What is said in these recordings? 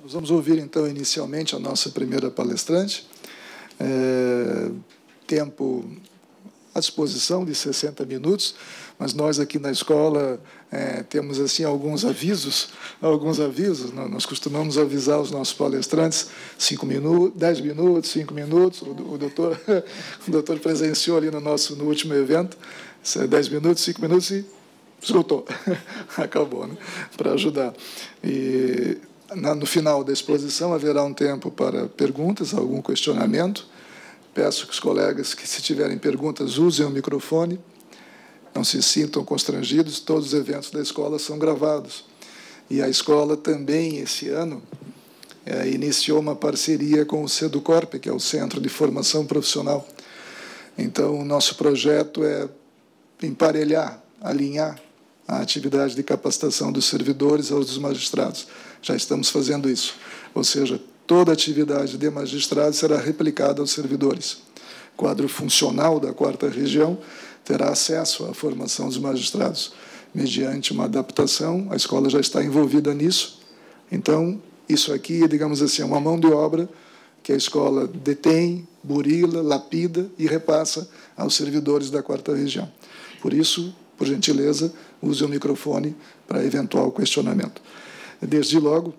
Nós vamos ouvir, então, inicialmente a nossa primeira palestrante. É, tempo à disposição de 60 minutos, mas nós aqui na escola é, temos assim alguns avisos, alguns avisos. Né? Nós costumamos avisar os nossos palestrantes cinco minutos, 10 minutos, 5 minutos. O, o doutor, o doutor presenciou ali no nosso no último evento, 10 é, minutos, 5 minutos e escutou acabou, né? para ajudar. E no final da exposição haverá um tempo para perguntas, algum questionamento. Peço que os colegas que, se tiverem perguntas, usem o microfone, não se sintam constrangidos, todos os eventos da escola são gravados. E a escola também, esse ano, é, iniciou uma parceria com o SEDUCORP, que é o Centro de Formação Profissional. Então, o nosso projeto é emparelhar, alinhar a atividade de capacitação dos servidores aos dos magistrados. Já estamos fazendo isso. Ou seja, toda atividade de magistrado será replicada aos servidores. O quadro funcional da quarta região terá acesso à formação dos magistrados mediante uma adaptação. A escola já está envolvida nisso. Então, isso aqui digamos assim, é uma mão de obra que a escola detém, burila, lapida e repassa aos servidores da quarta região. Por isso, por gentileza, use o microfone para eventual questionamento. Desde logo,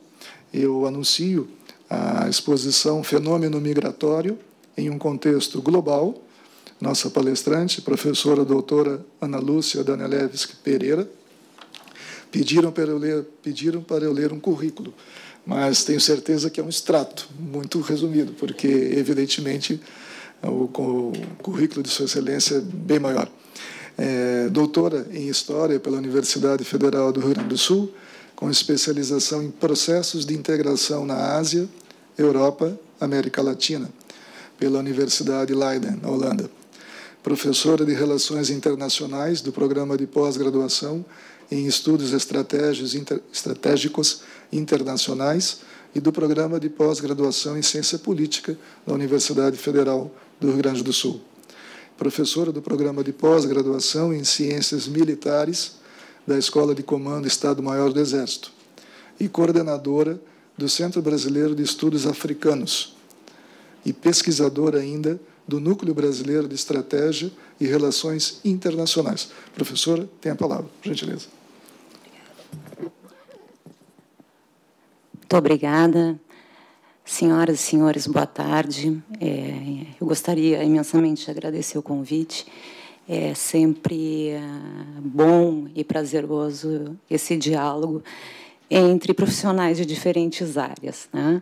eu anuncio a exposição Fenômeno Migratório em um contexto global. Nossa palestrante, professora doutora Ana Lúcia Danielewski Pereira, pediram para eu ler, pediram para eu ler um currículo, mas tenho certeza que é um extrato muito resumido, porque evidentemente o, o currículo de Sua Excelência é bem maior. É, doutora em História pela Universidade Federal do Rio Grande do Sul, com especialização em processos de integração na Ásia, Europa, América Latina, pela Universidade Leiden, Holanda. Professora de Relações Internacionais do Programa de Pós-Graduação em Estudos Estratégicos Internacionais e do Programa de Pós-Graduação em Ciência Política da Universidade Federal do Rio Grande do Sul. Professora do Programa de Pós-Graduação em Ciências Militares da Escola de Comando Estado-Maior do Exército e coordenadora do Centro Brasileiro de Estudos Africanos e pesquisadora ainda do Núcleo Brasileiro de Estratégia e Relações Internacionais. Professora, tem a palavra, por gentileza. Muito obrigada. Senhoras e senhores, boa tarde. É, eu gostaria imensamente de agradecer o convite é sempre eh, bom e prazeroso esse diálogo entre profissionais de diferentes áreas. Né?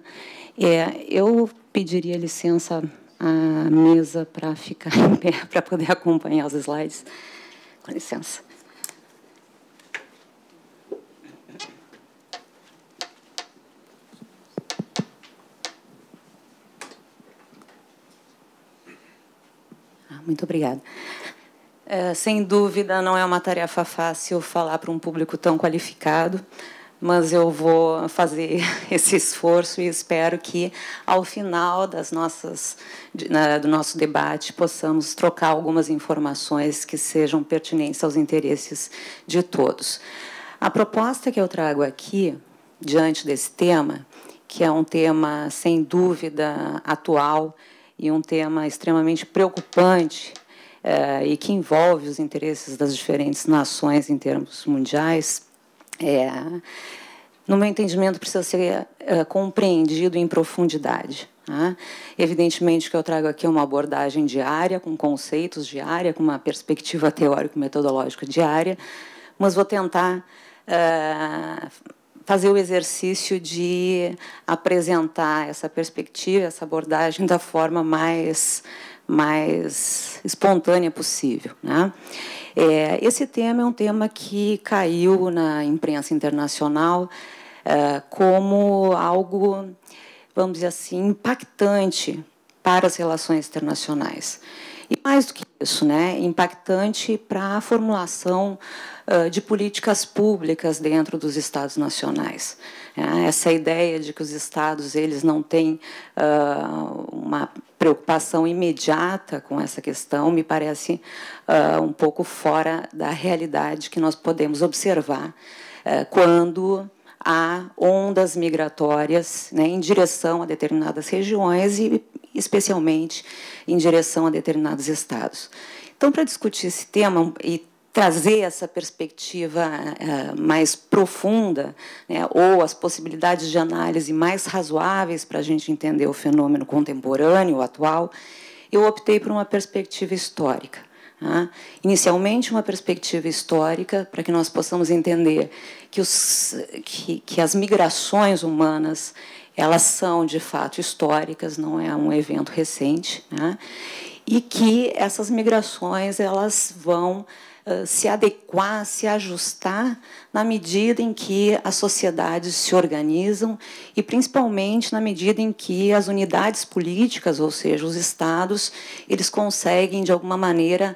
É, eu pediria licença à mesa para ficar em pé, para poder acompanhar os slides. Com licença. Ah, muito obrigada. É, sem dúvida, não é uma tarefa fácil falar para um público tão qualificado, mas eu vou fazer esse esforço e espero que, ao final das nossas, né, do nosso debate, possamos trocar algumas informações que sejam pertinentes aos interesses de todos. A proposta que eu trago aqui, diante desse tema, que é um tema, sem dúvida, atual e um tema extremamente preocupante eh, e que envolve os interesses das diferentes nações em termos mundiais, é, no meu entendimento, precisa ser eh, compreendido em profundidade. Né? Evidentemente que eu trago aqui uma abordagem diária, com conceitos diária, com uma perspectiva teórico-metodológica diária, mas vou tentar eh, fazer o exercício de apresentar essa perspectiva, essa abordagem da forma mais mais espontânea possível. Né? É, esse tema é um tema que caiu na imprensa internacional é, como algo, vamos dizer assim, impactante para as relações internacionais. E mais do que isso, né, impactante para a formulação uh, de políticas públicas dentro dos estados nacionais. É, essa ideia de que os estados eles não têm uh, uma preocupação imediata com essa questão me parece uh, um pouco fora da realidade que nós podemos observar quando há ondas migratórias né, em direção a determinadas regiões e especialmente em direção a determinados estados. Então, para discutir esse tema e trazer essa perspectiva eh, mais profunda, né, ou as possibilidades de análise mais razoáveis para a gente entender o fenômeno contemporâneo, atual, eu optei por uma perspectiva histórica. Né? Inicialmente, uma perspectiva histórica para que nós possamos entender que, os, que, que as migrações humanas elas são de fato históricas, não é um evento recente, né? e que essas migrações elas vão se adequar, se ajustar na medida em que as sociedades se organizam e principalmente na medida em que as unidades políticas, ou seja, os estados, eles conseguem de alguma maneira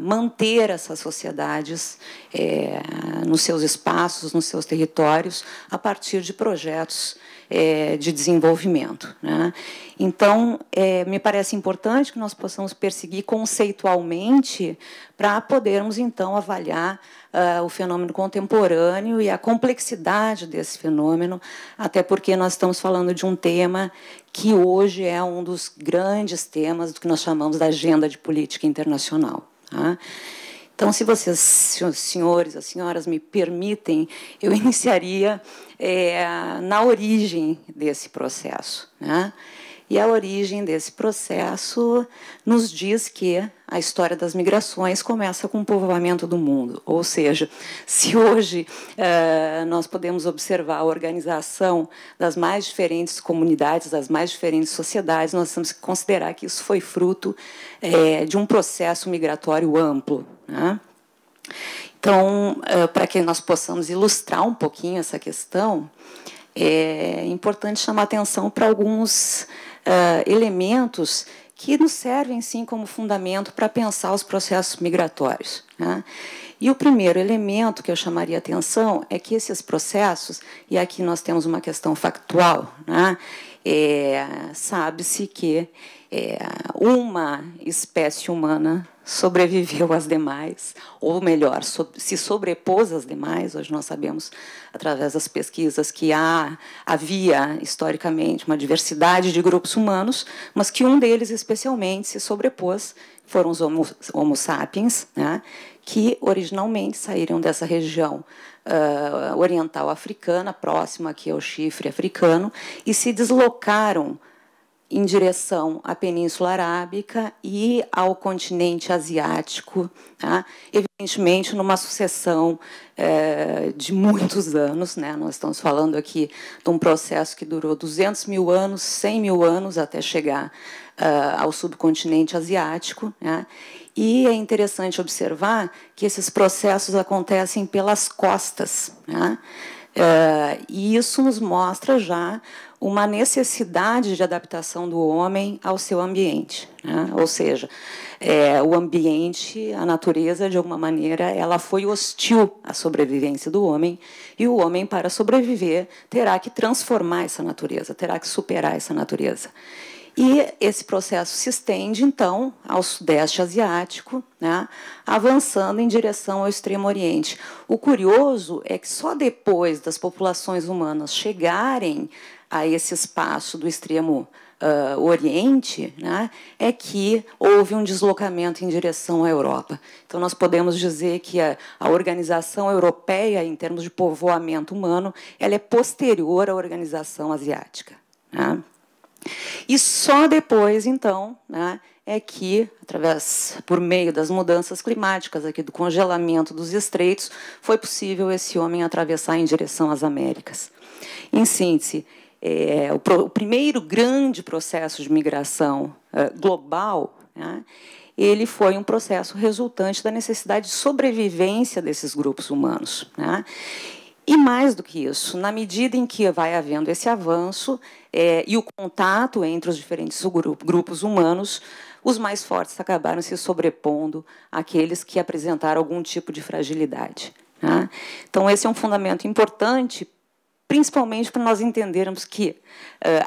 manter essas sociedades eh, nos seus espaços, nos seus territórios, a partir de projetos é, de desenvolvimento. Né? Então, é, me parece importante que nós possamos perseguir conceitualmente para podermos, então, avaliar uh, o fenômeno contemporâneo e a complexidade desse fenômeno, até porque nós estamos falando de um tema que hoje é um dos grandes temas do que nós chamamos da agenda de política internacional. Tá? Então, se vocês, senhores, as senhoras me permitem, eu iniciaria é, na origem desse processo. Né? E a origem desse processo nos diz que a história das migrações começa com o povoamento do mundo. Ou seja, se hoje é, nós podemos observar a organização das mais diferentes comunidades, das mais diferentes sociedades, nós temos que considerar que isso foi fruto é, de um processo migratório amplo. Né? Então, eh, para que nós possamos ilustrar um pouquinho essa questão, é importante chamar atenção para alguns uh, elementos que nos servem, sim, como fundamento para pensar os processos migratórios. Né? E o primeiro elemento que eu chamaria atenção é que esses processos, e aqui nós temos uma questão factual, né? é, sabe-se que é, uma espécie humana sobreviveu às demais, ou melhor, se sobrepôs às demais. Hoje nós sabemos, através das pesquisas, que há, havia historicamente uma diversidade de grupos humanos, mas que um deles especialmente se sobrepôs, foram os Homo, homo sapiens, né, que originalmente saíram dessa região uh, oriental africana, próxima aqui ao chifre africano, e se deslocaram em direção à Península Arábica e ao continente asiático, tá? evidentemente numa sucessão é, de muitos anos. Né? Nós estamos falando aqui de um processo que durou 200 mil anos, 100 mil anos, até chegar uh, ao subcontinente asiático. Né? E é interessante observar que esses processos acontecem pelas costas. Né? Uh, e isso nos mostra já uma necessidade de adaptação do homem ao seu ambiente. Né? Ou seja, é, o ambiente, a natureza, de alguma maneira, ela foi hostil à sobrevivência do homem, e o homem, para sobreviver, terá que transformar essa natureza, terá que superar essa natureza. E esse processo se estende, então, ao Sudeste Asiático, né, avançando em direção ao Extremo Oriente. O curioso é que só depois das populações humanas chegarem a esse espaço do extremo uh, Oriente, né, é que houve um deslocamento em direção à Europa. Então, nós podemos dizer que a, a, organização europeia, em termos de povoamento humano, ela é posterior à organização asiática. Né? E só depois, então, né, é que, através, por meio das mudanças climáticas, aqui do congelamento dos estreitos, foi possível esse homem atravessar em direção às Américas. Em síntese, é, o, pro, o, primeiro grande processo de migração é, global, né, ele foi um processo resultante da necessidade de sobrevivência desses grupos humanos. Né? E mais do que isso, na medida em que vai havendo esse avanço é, e o contato entre os diferentes grupos humanos, os mais fortes acabaram se sobrepondo àqueles que apresentaram algum tipo de fragilidade. Né? Então, esse é um fundamento importante principalmente para nós entendermos que uh,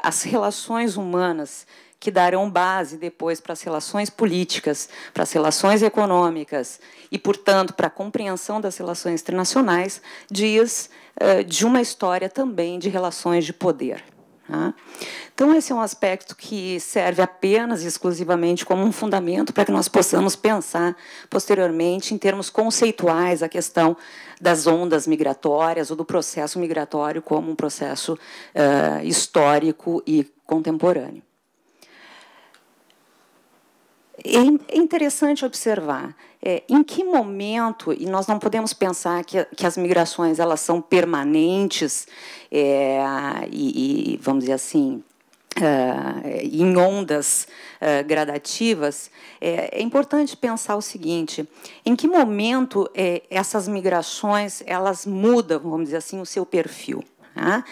as relações humanas que darão base depois para as relações políticas, para as relações econômicas e, portanto, para a compreensão das relações internacionais, dias uh, eh, de uma história também de relações de poder. Né? Então, esse é um aspecto que serve apenas e exclusivamente como um fundamento para que nós possamos pensar posteriormente, em termos conceituais, a questão das ondas migratórias ou do processo migratório como um processo uh, histórico e contemporâneo. É, é interessante observar é, em que momento, e nós não podemos pensar que, que as migrações elas são permanentes é, e, e, vamos dizer assim, é, em ondas é, gradativas, é, importante pensar o seguinte: em que momento essas migrações elas mudam, vamos dizer assim, o seu perfil? Tá?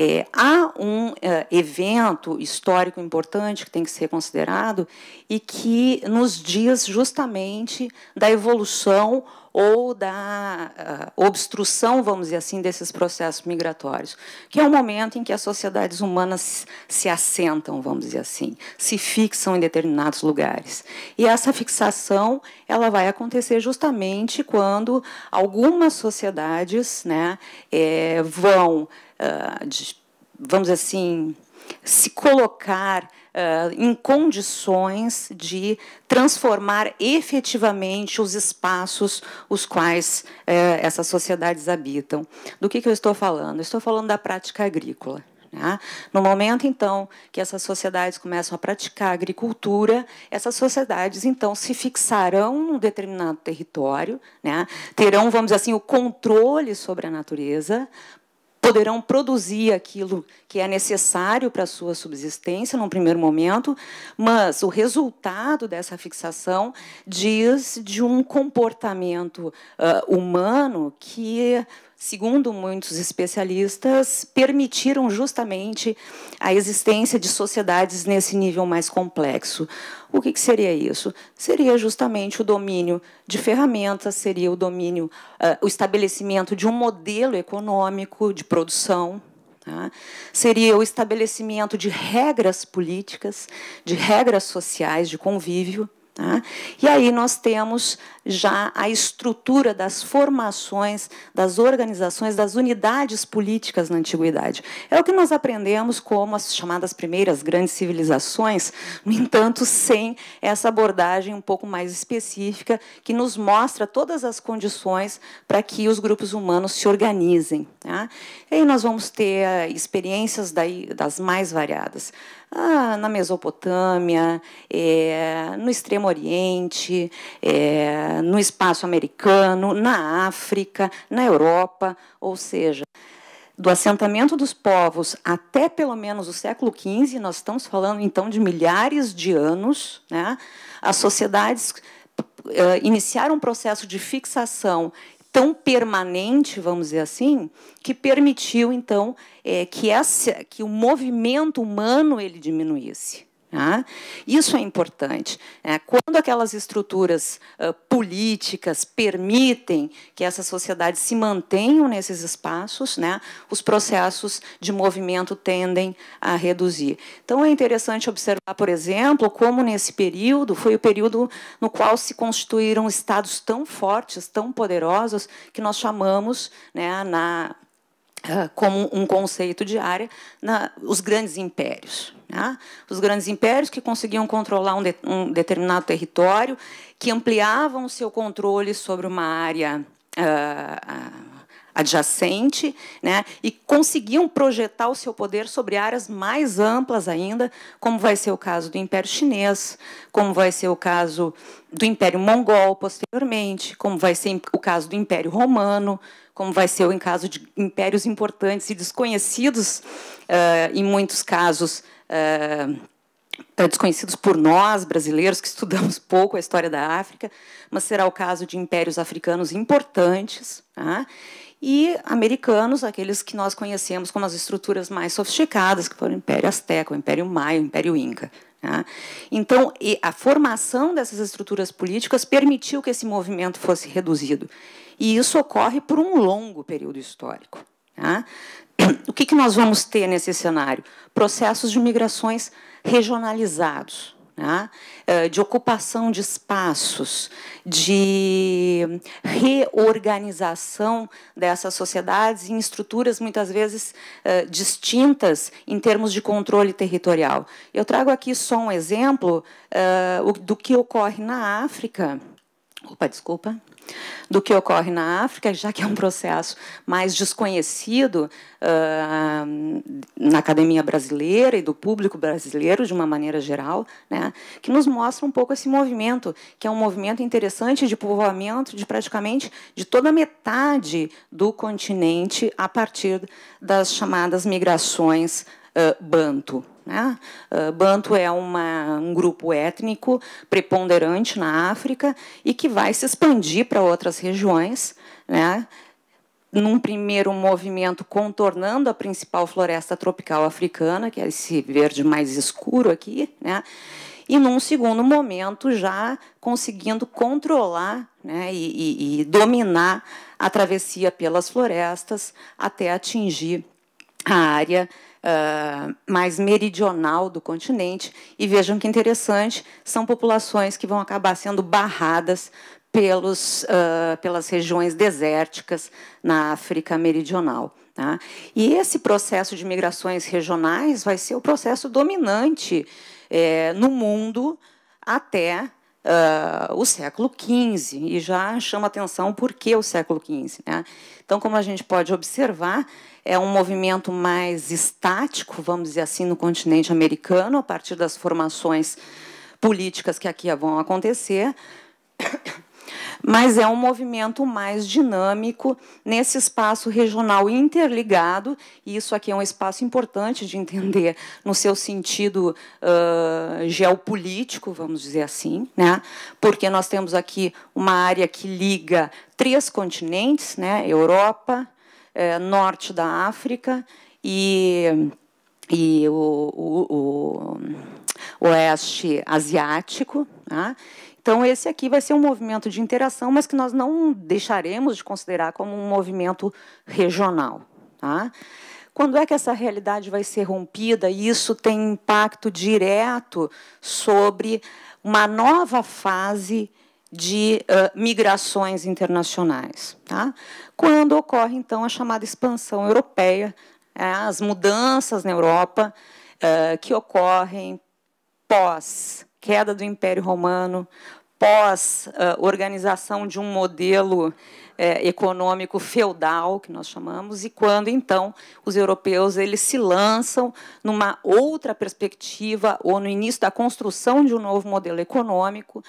É, há um é, evento histórico importante que tem que ser considerado e que nos diz justamente da evolução ou da uh, obstrução, vamos dizer assim, desses processos migratórios, que é o momento em que as sociedades humanas se assentam, vamos dizer assim, se fixam em determinados lugares. E essa fixação ela vai acontecer justamente quando algumas sociedades né, é, vão ah, de, vamos assim, se colocar uh, em condições de transformar efetivamente os espaços os quais uh, essas sociedades habitam. Do que, que eu estou falando? estou falando da prática agrícola. Né? No momento, então, que essas sociedades começam a praticar agricultura, essas sociedades, então, se fixarão num determinado território, né? terão, vamos dizer assim, o controle sobre a natureza, poderão produzir aquilo que é necessário para a sua subsistência num primeiro momento, mas o resultado dessa fixação diz de um comportamento uh, humano que segundo muitos especialistas, permitiram justamente a existência de sociedades nesse nível mais complexo. O que, que seria isso? Seria justamente o domínio de ferramentas, seria o domínio, uh, o estabelecimento de um modelo econômico de produção, tá? seria o estabelecimento de regras políticas, de regras sociais de convívio. Tá? E aí nós temos já a estrutura das formações, das organizações, das unidades políticas na antiguidade. É o que nós aprendemos como as chamadas primeiras grandes civilizações, no entanto, sem essa abordagem um pouco mais específica que nos mostra todas as condições para que os grupos humanos se organizem. Tá? E aí nós vamos ter eh, experiências das mais variadas ah, na Mesopotâmia, é, no Extremo Oriente, é, no espaço americano, na África, na Europa, ou seja, do assentamento dos povos até pelo menos o século XV, nós estamos falando então de milhares de anos, né? as sociedades é, iniciaram um processo de fixação tão permanente, vamos dizer assim, que permitiu então é, que, essa, que o movimento humano ele diminuísse. Né? isso é importante. Né? quando aquelas estruturas uh, políticas permitem que essas sociedades se mantenham nesses espaços, né, os processos de movimento tendem a reduzir. Então, é interessante observar, por exemplo, como nesse período foi o período no qual se constituíram estados tão fortes, tão poderosos, que nós chamamos, né, na, uh, como um conceito de área, na, os grandes impérios. Né? Os grandes impérios que conseguiam controlar um, de, um determinado território, que ampliavam o seu controle sobre uma área uh, adjacente, né? e conseguiam projetar o seu poder sobre áreas mais amplas ainda, como vai ser o caso do Império Chinês, como vai ser o caso do Império Mongol posteriormente, como vai ser o caso do Império Romano, como vai ser o caso de impérios importantes e desconhecidos, uh, em muitos casos, ah, tá desconhecidos por nós, brasileiros, que estudamos pouco a história da África, mas será o caso de impérios africanos importantes tá? e americanos, aqueles que nós conhecemos como as estruturas mais sofisticadas, que foram o Império Azteca, o Império Maia, o Império Inca. Tá? Então, a formação dessas estruturas políticas permitiu que esse movimento fosse reduzido. E isso ocorre por um longo período histórico. Tá? o que, que nós vamos ter nesse cenário? Processos de migrações regionalizados, né? Eh, de ocupação de espaços, de reorganização dessas sociedades em estruturas muitas vezes eh, distintas em termos de controle territorial. Eu trago aqui só um exemplo eh, do que ocorre na África. Opa, desculpa do que ocorre na África, já que é um é. processo mais desconhecido uh, na academia brasileira e do público brasileiro, de uma maneira geral, né, que nos mostra um pouco esse movimento, que é um movimento interessante de povoamento de praticamente de toda a metade do continente a partir das chamadas migrações uh, ah, banto. Né? Uh, ah, Banto é uma, um grupo étnico preponderante na África e que vai se expandir para outras regiões, né? num primeiro movimento contornando a principal floresta tropical africana, que é esse verde mais escuro aqui, né? e num segundo momento já conseguindo controlar né, e, e, e dominar a travessia pelas florestas até atingir a área uh, mais meridional do continente. E vejam que interessante, são populações que vão acabar sendo barradas pelos, uh, pelas regiões desérticas na África meridional. Tá? E esse processo de migrações regionais vai ser o processo dominante é, no mundo até uh, o século XV, e já chama atenção por que o século XV. Né? Então, como a gente pode observar, é um movimento mais estático, vamos dizer assim, no continente americano, a partir das formações políticas que aqui vão acontecer mas é um movimento mais dinâmico nesse espaço regional interligado, e isso aqui é um espaço importante de entender no seu sentido uh, geopolítico, vamos dizer assim, né? porque nós temos aqui uma área que liga três continentes, né? Europa, eh, norte da África e, e o, o, o oeste asiático, né? Então, esse aqui vai ser um movimento de interação, mas que nós não deixaremos de considerar como um movimento regional. Tá? Quando é que essa realidade vai ser rompida? isso tem impacto direto sobre uma nova fase de uh, migrações internacionais. Tá? Quando ocorre, então, a chamada expansão europeia, é, as mudanças na Europa uh, que ocorrem pós queda do Império Romano, pós-organização de um modelo econômico feudal, que nós chamamos, e quando, então, os europeus eles se lançam numa outra perspectiva ou no início da construção de um novo modelo econômico,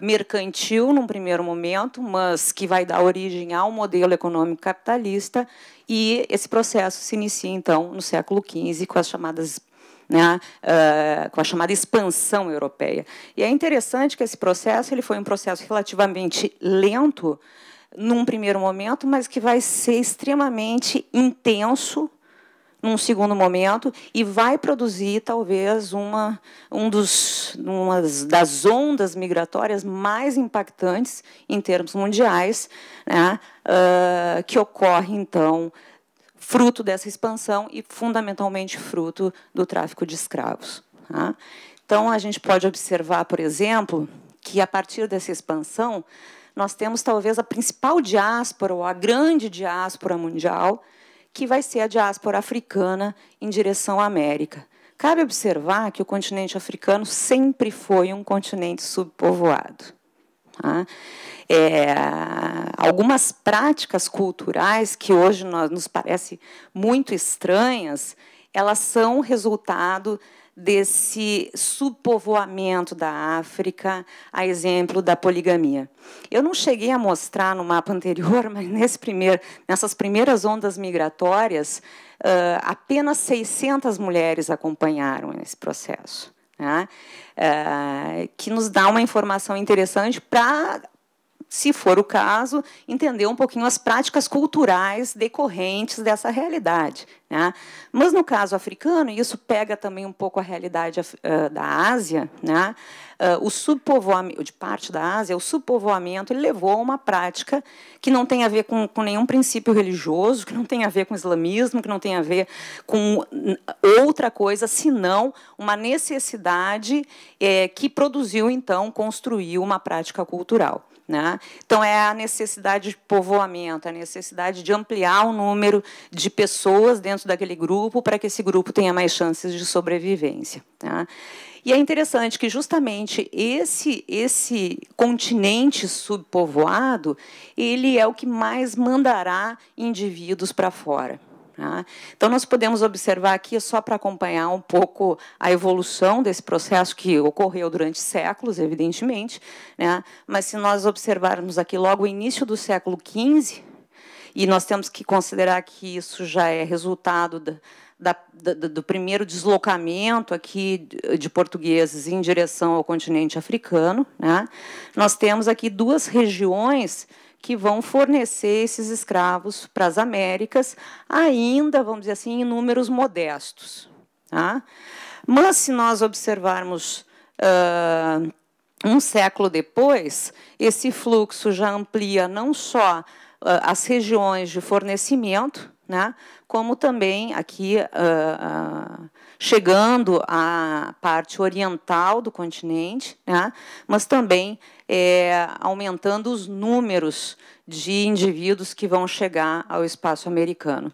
mercantil num primeiro momento, mas que vai dar origem ao modelo econômico capitalista, e esse processo se inicia, então, no século XV, com as chamadas né, uh, com a chamada expansão europeia. E é interessante que esse processo ele foi um processo relativamente lento num primeiro momento, mas que vai ser extremamente intenso num segundo momento e vai produzir talvez uma um dos umas das ondas migratórias mais impactantes em termos mundiais, né, uh, que ocorre então fruto dessa expansão e, fundamentalmente, fruto do tráfico de escravos. Tá? Então, a gente pode observar, por exemplo, que a partir dessa expansão, nós temos talvez a principal diáspora, ou a grande diáspora mundial, que vai ser a diáspora africana em direção à América. Cabe observar que o continente africano sempre foi um continente subpovoado. Tá? É, algumas práticas culturais que hoje nós, nos parece muito estranhas, elas são resultado desse subpovoamento da África, a exemplo da poligamia. Eu não cheguei a mostrar no mapa anterior, mas nesse primeiro, nessas primeiras ondas migratórias, uh, apenas 600 mulheres acompanharam esse processo né? É, que nos dá uma informação interessante para se for o caso, entender um pouquinho as práticas culturais decorrentes dessa realidade. Né? Mas no caso africano, e isso pega também um pouco a realidade uh, da Ásia, né? uh, o subpovoamento, de parte da Ásia, o subpovoamento levou a uma prática que não tem a ver com, com nenhum princípio religioso, que não tem a ver com islamismo, que não tem a ver com outra coisa, senão uma necessidade é, que produziu, então, construiu uma prática cultural. Né? Então, é a necessidade de povoamento, a necessidade de ampliar o número de pessoas dentro daquele grupo para que esse grupo tenha mais chances de sobrevivência. Né? E é interessante que justamente esse esse continente subpovoado, ele é o que mais mandará indivíduos para fora. Né? Então, nós podemos observar aqui, só para acompanhar um pouco a evolução desse processo que ocorreu durante séculos, evidentemente, né? mas se nós observarmos aqui logo o início do século XV, e nós temos que considerar que isso já é resultado da, da, da, do primeiro deslocamento aqui de portugueses em direção ao continente africano, né? nós temos aqui duas regiões que vão fornecer esses escravos para as Américas, ainda, vamos dizer assim, em números modestos. Tá? Mas se nós observarmos uh, um século depois, esse fluxo já amplia não só uh, as regiões de fornecimento, né, como também aqui uh, chegando à parte oriental do continente, né, mas também é, aumentando os números de indivíduos que vão chegar ao espaço americano.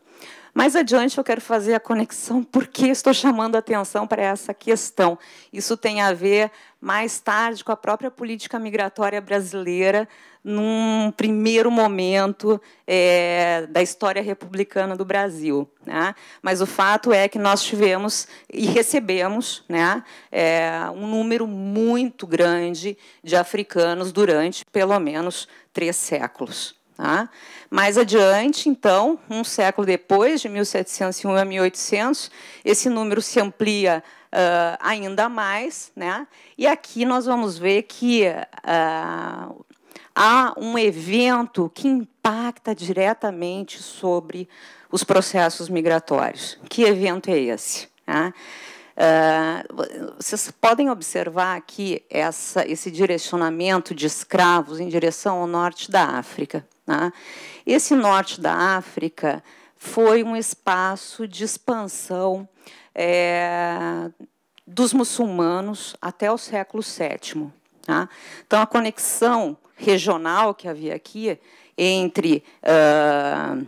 Mais adiante eu quero fazer a conexão porque estou chamando a atenção para essa questão. Isso tem a ver mais tarde com a própria política migratória brasileira num primeiro momento é, da história republicana do Brasil. Né? Mas o fato é que nós tivemos e recebemos né, é, um número muito grande de africanos durante pelo menos três séculos. Tá? Mais adiante, então, um século depois, de 1701 a 1800, esse número se amplia uh, ainda mais. Né? E aqui nós vamos ver que uh, há um evento que impacta diretamente sobre os processos migratórios. Que evento é esse? Né? Uh, vocês podem observar aqui essa, esse direcionamento de escravos em direção ao norte da África. Né? Esse norte da África foi um espaço de expansão é, dos muçulmanos até o século VII. Tá? Então, a conexão regional que havia aqui entre, uh,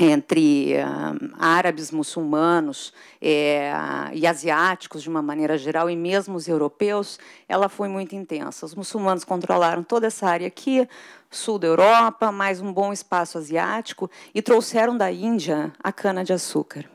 entre uh, árabes, muçulmanos eh, e asiáticos, de uma maneira geral, e mesmo os europeus, ela foi muito intensa. Os muçulmanos controlaram toda essa área aqui, sul da Europa, mais um bom espaço asiático, e trouxeram da Índia a cana-de-açúcar.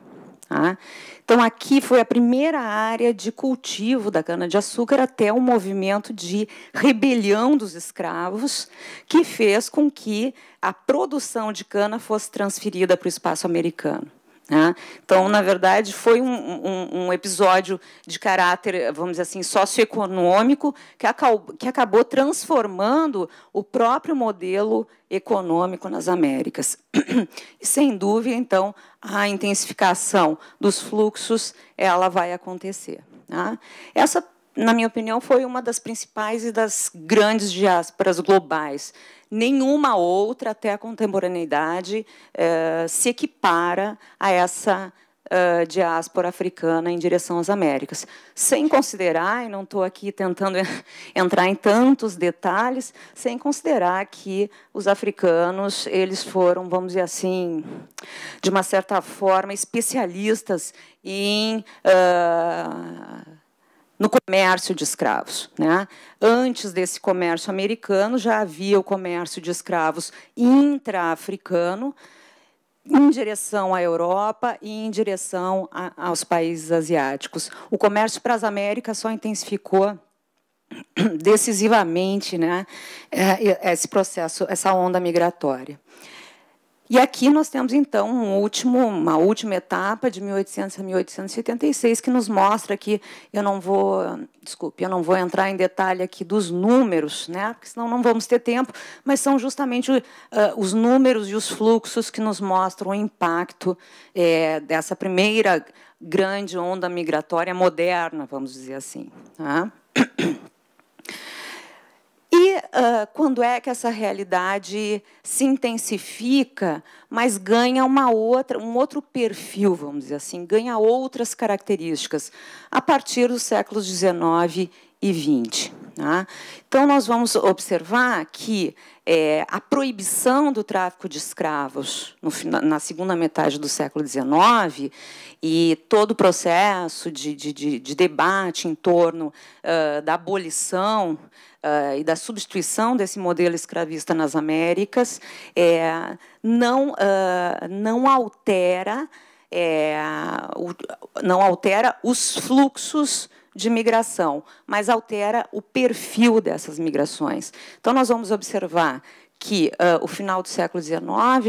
Tá? Então, aqui foi a primeira área de cultivo da cana-de-açúcar até um movimento de rebelião dos escravos, que fez com que a produção de cana fosse transferida para o espaço americano. Né? Então, na verdade, foi um, um, um, episódio de caráter, vamos dizer assim, socioeconômico, que, acabou, que acabou transformando o próprio modelo econômico nas Américas. E, sem dúvida, então, a intensificação dos fluxos ela vai acontecer. Né? Essa na minha opinião, foi uma das principais e das grandes diásporas globais. Nenhuma outra, até a contemporaneidade, eh, se equipara a essa eh, diáspora africana em direção às Américas. Sem considerar, e não estou aqui tentando entrar em tantos detalhes, sem considerar que os africanos eles foram, vamos dizer assim, de uma certa forma, especialistas em. Uh, no comércio de escravos. Né? Antes desse comércio americano, já havia o comércio de escravos intra-africano, em direção à Europa e em direção a, aos países asiáticos. O comércio para as Américas só intensificou decisivamente né, é, esse processo, essa onda migratória. E aqui nós temos, então, um último, uma última etapa de 1800 a 1876, que nos mostra que, eu não vou, desculpe, eu não vou entrar em detalhe aqui dos números, né, porque senão não vamos ter tempo, mas são justamente uh, os números e os fluxos que nos mostram o impacto é, dessa primeira grande onda migratória moderna, vamos dizer assim. Tá? uh, quando é que essa realidade se intensifica, mas ganha uma outra, um outro perfil, vamos dizer assim, ganha outras características a partir dos séculos XIX e XX. Né? Tá? Então, nós vamos observar que é, a proibição do tráfico de escravos no, na segunda metade do século XIX e todo o processo de, de, de, de debate em torno uh, da abolição uh, e da substituição desse modelo escravista nas Américas é, não, uh, não altera é, o, não altera os fluxos de migração, mas altera o perfil dessas migrações. Então, nós vamos observar que uh, o final do século XIX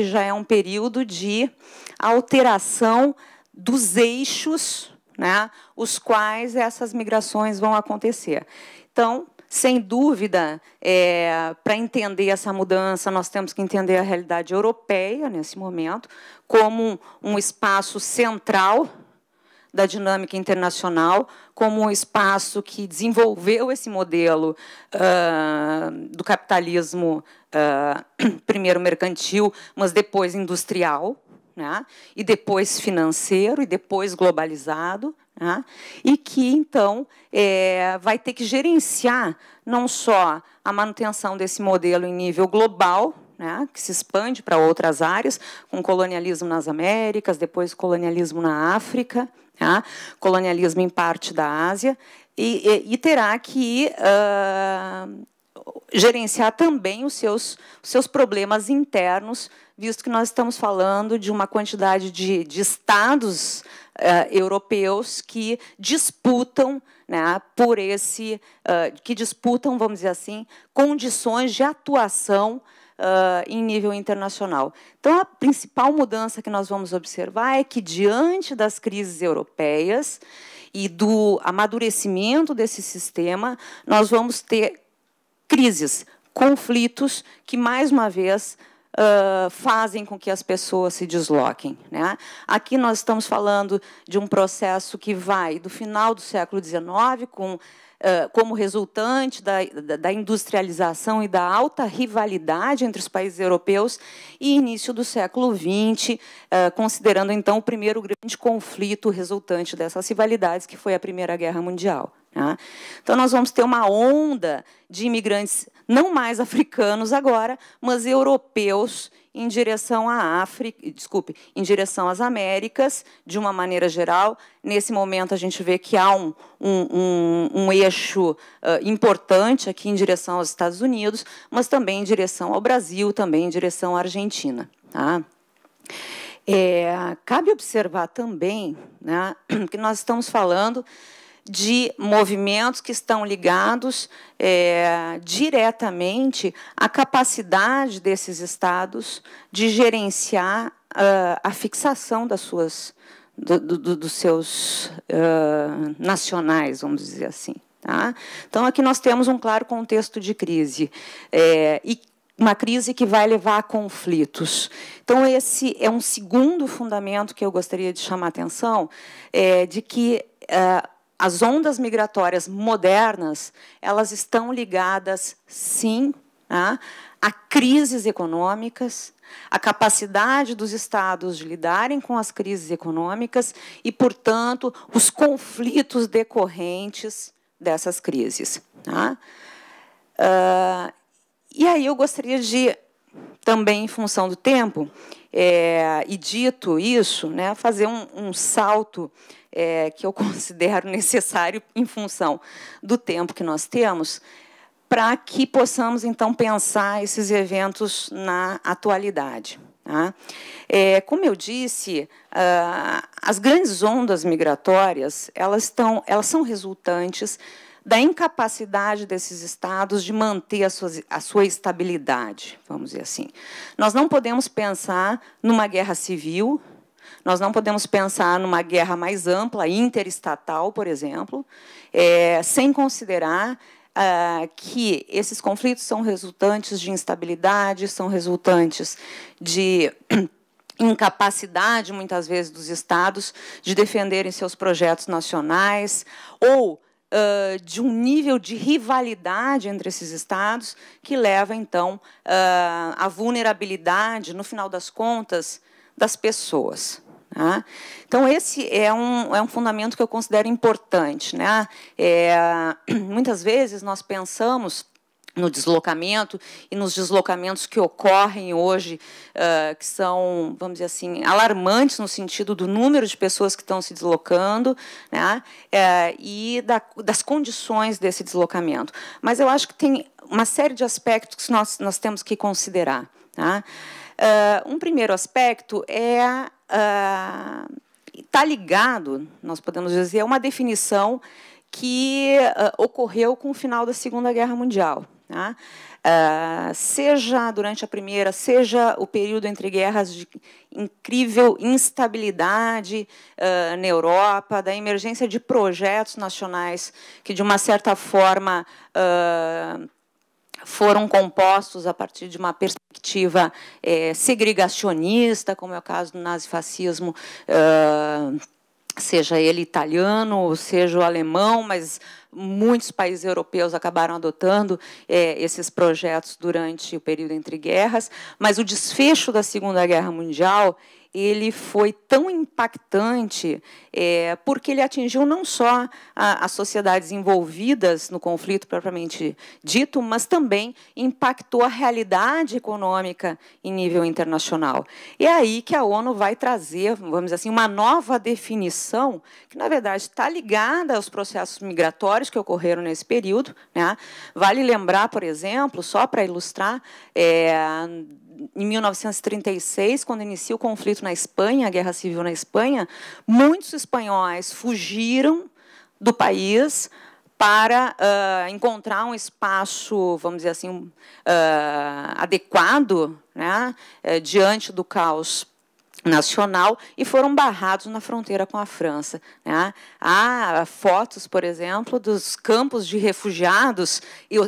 já é um período de alteração dos eixos, né, os quais essas migrações vão acontecer. Então, sem dúvida, é, para entender essa mudança, nós temos que entender a realidade europeia, nesse momento, como um, espaço central da dinâmica internacional, como um espaço que desenvolveu esse modelo uh, do capitalismo, uh, primeiro mercantil, mas depois industrial, né? e depois financeiro, e depois globalizado. Né? E que, então, é, vai ter que gerenciar não só a manutenção desse modelo em nível global, né, que se expande para outras áreas, com colonialismo nas Américas, depois colonialismo na África, né, colonialismo em parte da Ásia, e, e, e terá que uh, gerenciar também os seus, os seus problemas internos, visto que nós estamos falando de uma quantidade de, de estados uh, europeus que disputam né, por esse uh, que disputam, vamos dizer assim, condições de atuação Uh, em nível internacional. Então, a principal mudança que nós vamos observar é que, diante das crises europeias e do amadurecimento desse sistema, nós vamos ter crises, conflitos que, mais uma vez, fazem com que as pessoas se desloquem. Né? Aqui nós estamos falando de um processo que vai do final do século XIX, com, uh, como resultante da, da industrialização e da alta rivalidade entre os países europeus, e início do século XX, uh, considerando então o primeiro grande conflito resultante dessas rivalidades, que foi a Primeira Guerra Mundial. Tá? Então, nós vamos ter uma onda de imigrantes, não mais africanos agora, mas europeus em direção à África, desculpe, em direção às Américas, de uma maneira geral. Nesse momento, a gente vê que há um, um, um, um eixo uh, importante aqui em direção aos Estados Unidos, mas também em direção ao Brasil, também em direção à Argentina. Tá? É, cabe observar também né, que nós estamos falando de movimentos que estão ligados é, diretamente à capacidade desses estados de gerenciar uh, a fixação das suas, do, do, dos seus uh, nacionais, vamos dizer assim. Tá? Então, aqui nós temos um claro contexto de crise. É, e uma crise que vai levar a conflitos. Então, esse é um segundo fundamento que eu gostaria de chamar a atenção, é, de que ah, as ondas migratórias modernas, elas estão ligadas, sim, a, né, a crises econômicas, a capacidade dos estados de lidarem com as crises econômicas e, portanto, os conflitos decorrentes dessas crises. Tá? Uh, e aí eu gostaria de, também em função do tempo, é, e dito isso, né, fazer um, um salto é, que eu considero necessário em função do tempo que nós temos, para que possamos, então, pensar esses eventos na atualidade. Tá? É, como eu disse, ah, as grandes ondas migratórias elas, estão, elas são resultantes da incapacidade desses estados de manter a sua, a sua, estabilidade, vamos dizer assim. Nós não podemos pensar numa guerra civil nós não podemos pensar numa guerra mais ampla, interestatal, por exemplo, é, sem considerar ah, que esses conflitos são resultantes de instabilidade, são resultantes de incapacidade, muitas vezes, dos estados de defenderem seus projetos nacionais ou Uh, de um nível de rivalidade entre esses estados que leva então uh, à vulnerabilidade, no final das contas, das pessoas. Né? Então, esse é um, é um fundamento que eu considero importante. Né? É, muitas vezes nós pensamos no deslocamento e nos deslocamentos que ocorrem hoje, uh, que são, vamos dizer assim, alarmantes no sentido do número de pessoas que estão se deslocando né, é, e da, das condições desse deslocamento. Mas eu acho que tem uma série de aspectos que nós, nós temos que considerar. Tá? Uh, um primeiro aspecto é está ah, uh, ligado, nós podemos dizer, a uma definição que uh, ocorreu com o final da Segunda Guerra Mundial. Né? Uh, seja durante a primeira, seja o período entre guerras de incrível instabilidade uh, na Europa, da emergência de projetos nacionais que, de uma certa forma, uh, foram compostos a partir de uma perspectiva é, segregacionista, como é o caso do nazifascismo, uh, seja ele italiano, seja o alemão, mas Muitos países europeus acabaram adotando é, esses projetos durante o período entre guerras, mas o desfecho da Segunda Guerra Mundial ele foi tão impactante é, porque ele atingiu não só as sociedades envolvidas no conflito propriamente dito, mas também impactou a realidade econômica em nível internacional. E é aí que a ONU vai trazer, vamos dizer assim, uma nova definição que, na verdade, está ligada aos processos migratórios que ocorreram nesse período. Né? Vale lembrar, por exemplo, só para ilustrar, é, em 1936, quando inicia o conflito na Espanha, a guerra civil na Espanha, muitos espanhóis fugiram do país para uh, encontrar um espaço, vamos dizer assim, uh, adequado né, uh, diante do caos nacional e foram barrados na fronteira com a França. Né? Há fotos, por exemplo, dos campos de refugiados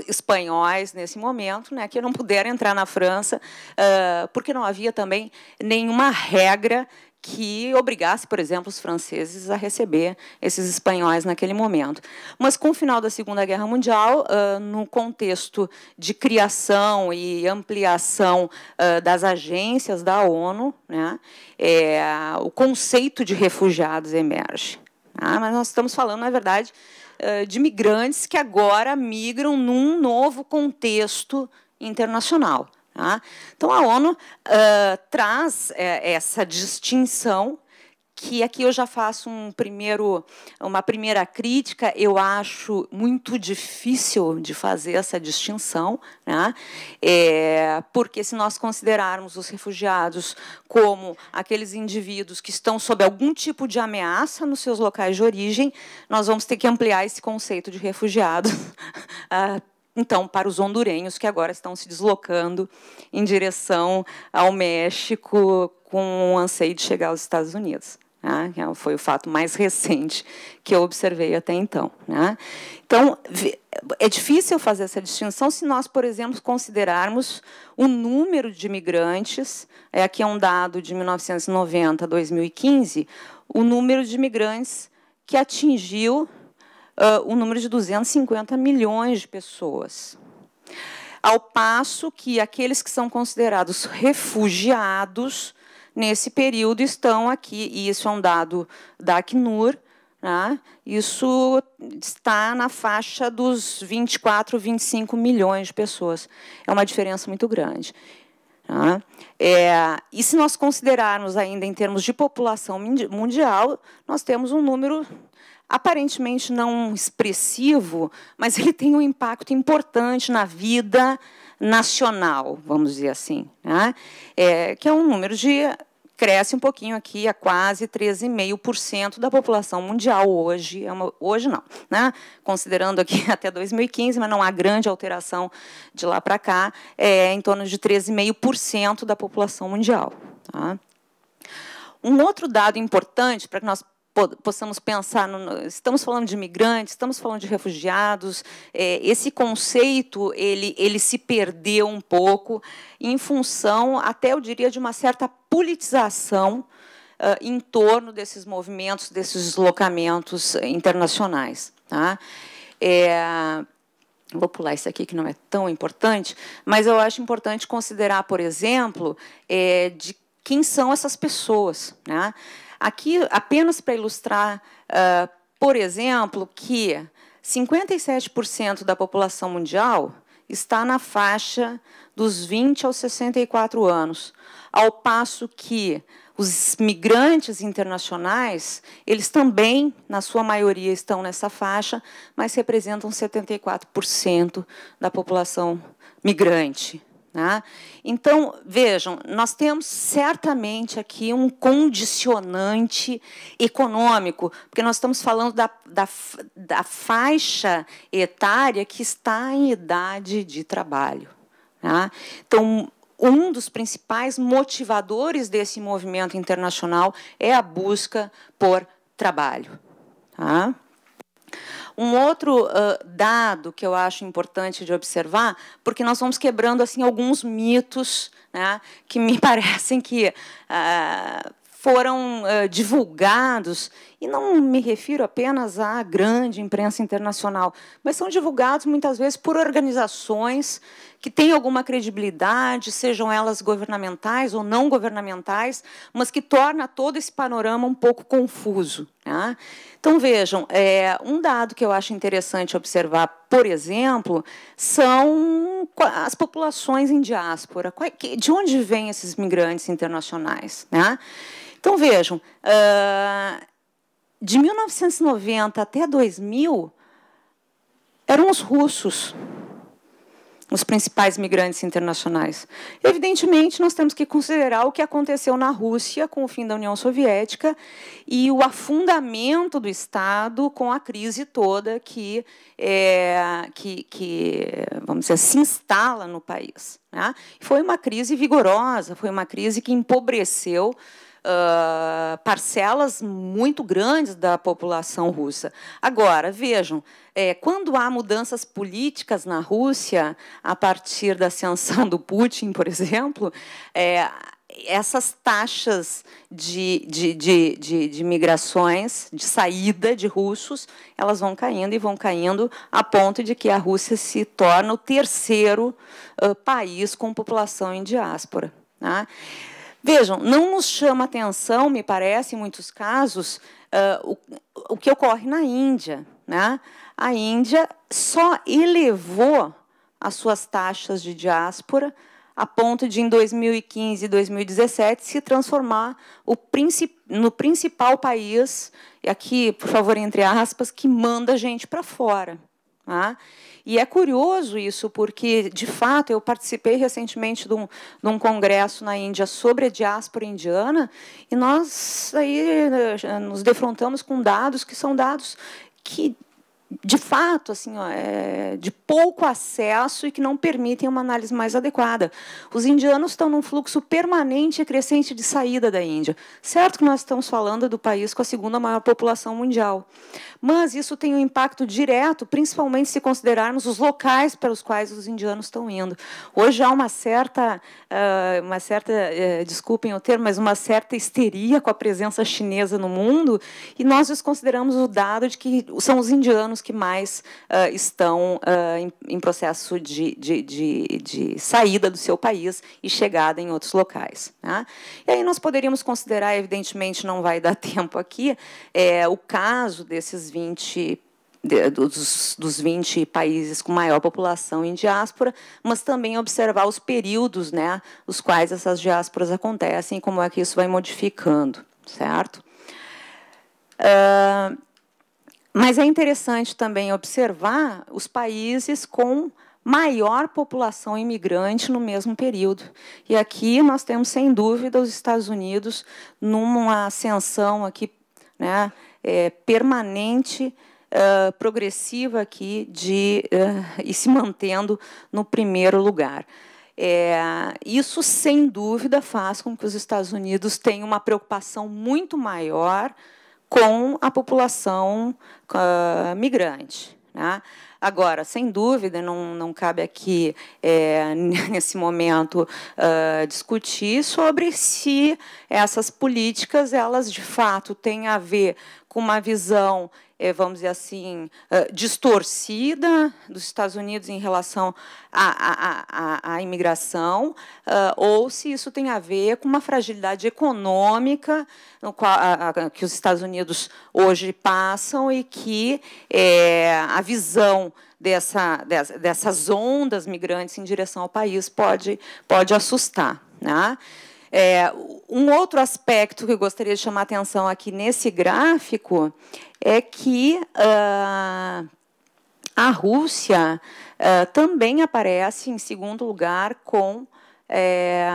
espanhóis nesse momento, né, que não puderam entrar na França, uh, porque não havia também nenhuma regra que obrigasse, por exemplo, os franceses a receber esses espanhóis naquele momento. Mas com o final da Segunda Guerra Mundial, ah, no contexto de criação e ampliação ah, das agências da ONU, né, é, o conceito de refugiados emerge. Ah, mas nós estamos falando, na verdade, ah, de migrantes que agora migram num novo contexto internacional. Tá? Então, a ONU uh, traz é, essa distinção que aqui eu já faço um primeiro, uma primeira crítica. Eu acho muito difícil de fazer essa distinção, né? É, porque se nós considerarmos os refugiados como aqueles indivíduos que estão sob algum tipo de ameaça nos seus locais de origem, nós vamos ter que ampliar esse conceito de refugiado ah, então, para os hondurenhos que agora estão se deslocando em direção ao México com o anseio de chegar aos Estados Unidos. Né? É foi o fato mais recente que eu observei até então. Né? Então, é difícil fazer essa distinção se nós, por exemplo, considerarmos o número de imigrantes, é, aqui é um dado de 1990 a 2015, o número de imigrantes que atingiu uh, ah, um número de 250 milhões de pessoas. Ao passo que aqueles que são considerados refugiados nesse período estão aqui, e isso é um dado da Acnur, né? isso está na faixa dos 24, 25 milhões de pessoas. É uma diferença muito grande. Né? É, e se nós considerarmos ainda em termos de população mundial, nós temos um número aparentemente não expressivo, mas ele tem um impacto importante na vida nacional, vamos dizer assim, né? é, que é um número de cresce um pouquinho aqui a é quase 13,5% da população mundial hoje. É uma, hoje não, né? considerando aqui até 2015, mas não há grande alteração de lá para cá, é em torno de 13,5% da população mundial. Tá? Um outro dado importante para que nós possamos pensar, no, estamos falando de imigrantes, estamos falando de refugiados, é, esse conceito ele, ele se perdeu um pouco em função, até eu diria, de uma certa politização uh, em torno desses movimentos, desses deslocamentos internacionais. Tá? É, vou pular isso aqui que não é tão importante, mas eu acho importante considerar, por exemplo, é, de quem são essas pessoas. Né? Aqui, apenas para ilustrar, uh, por exemplo, que 57% da população mundial está na faixa dos 20 aos 64 anos, ao passo que os migrantes internacionais, eles também, na sua maioria, estão nessa faixa, mas representam 74% da população migrante. Né? Então, vejam, nós temos certamente aqui um condicionante econômico, porque nós estamos falando da, da, da faixa etária que está em idade de trabalho. Né? Então, um dos principais motivadores desse movimento internacional é a busca por trabalho. Tá? Um outro uh, dado que eu acho importante de observar, porque nós vamos quebrando assim alguns mitos né, que me parecem que uh, foram uh, divulgados, e não me refiro apenas à grande imprensa internacional, mas são divulgados muitas vezes por organizações que têm alguma credibilidade, sejam elas governamentais ou não governamentais, mas que torna todo esse panorama um pouco confuso. Né? Então, vejam, é, um dado que eu acho interessante observar, por exemplo, são as populações em diáspora. De onde vêm esses migrantes internacionais? Né? Então, vejam, uh, de 1990 até 2000, eram os russos os principais migrantes internacionais. Evidentemente, nós temos que considerar o que aconteceu na Rússia com o fim da União Soviética e o afundamento do Estado com a crise toda que, é, que, que vamos dizer, se instala no país. Né? Foi uma crise vigorosa, foi uma crise que empobreceu uh, parcelas muito grandes da população russa. Agora, vejam, é, quando há mudanças políticas na Rússia, a partir da ascensão do Putin, por exemplo, é, essas taxas de, de, de, de, de migrações, de saída de russos, elas vão caindo e vão caindo a ponto de que a Rússia se torna o terceiro uh, país com população em diáspora. Né? Vejam, não nos chama atenção, me parece, em muitos casos, uh, o, o que ocorre na Índia. Né? A Índia só elevou as suas taxas de diáspora a ponto de, em 2015 e 2017, se transformar princip... no principal país, e aqui, por favor, entre aspas, que manda gente para fora. Ah, e é curioso isso, porque, de fato, eu participei recentemente de um, de um congresso na Índia sobre a diáspora indiana, e nós aí eh, nos defrontamos com dados que são dados que de fato, assim, ó, é de pouco acesso e que não permitem uma análise mais adequada. Os indianos estão num fluxo permanente e crescente de saída da Índia. Certo que nós estamos falando do país com a segunda maior população mundial, mas isso tem um impacto direto, principalmente se considerarmos os locais para os quais os indianos estão indo. Hoje há uma certa, ah, uma certa, eh, desculpem o termo, mas uma certa histeria com a presença chinesa no mundo, e nós desconsideramos o dado de que são os indianos que mais ah, estão ah, em, processo de, de, de, de saída do seu país e chegada em outros locais. Né? E aí nós poderíamos considerar, evidentemente, não vai dar tempo aqui, é, o caso desses 20 dos, dos 20 países com maior população em diáspora, mas também observar os períodos, né, os quais essas diásporas acontecem, como é que isso vai modificando, certo? Uh, mas é interessante também observar os países com maior população imigrante no mesmo período. E aqui nós temos, sem dúvida, os Estados Unidos numa ascensão aqui, né, é, permanente, uh, progressiva aqui de uh, e se mantendo no primeiro lugar. É, isso, sem dúvida, faz com que os Estados Unidos tenham uma preocupação muito maior com a população uh, migrante. Né? Agora, sem dúvida, não, não cabe aqui, é, nesse momento, uh, discutir sobre se essas políticas, elas de fato têm a ver com uma visão, eh, vamos dizer assim, eh, distorcida dos Estados Unidos em relação à, à, à, à imigração, eh, ou se isso tem a ver com uma fragilidade econômica qual, a, a, que os Estados Unidos hoje passam e que é, a visão dessa, dessa, dessas ondas migrantes em direção ao país pode, pode assustar. Né? É, um outro aspecto que eu gostaria de chamar atenção aqui nesse gráfico é que uh, a Rússia uh, também aparece em segundo lugar com é,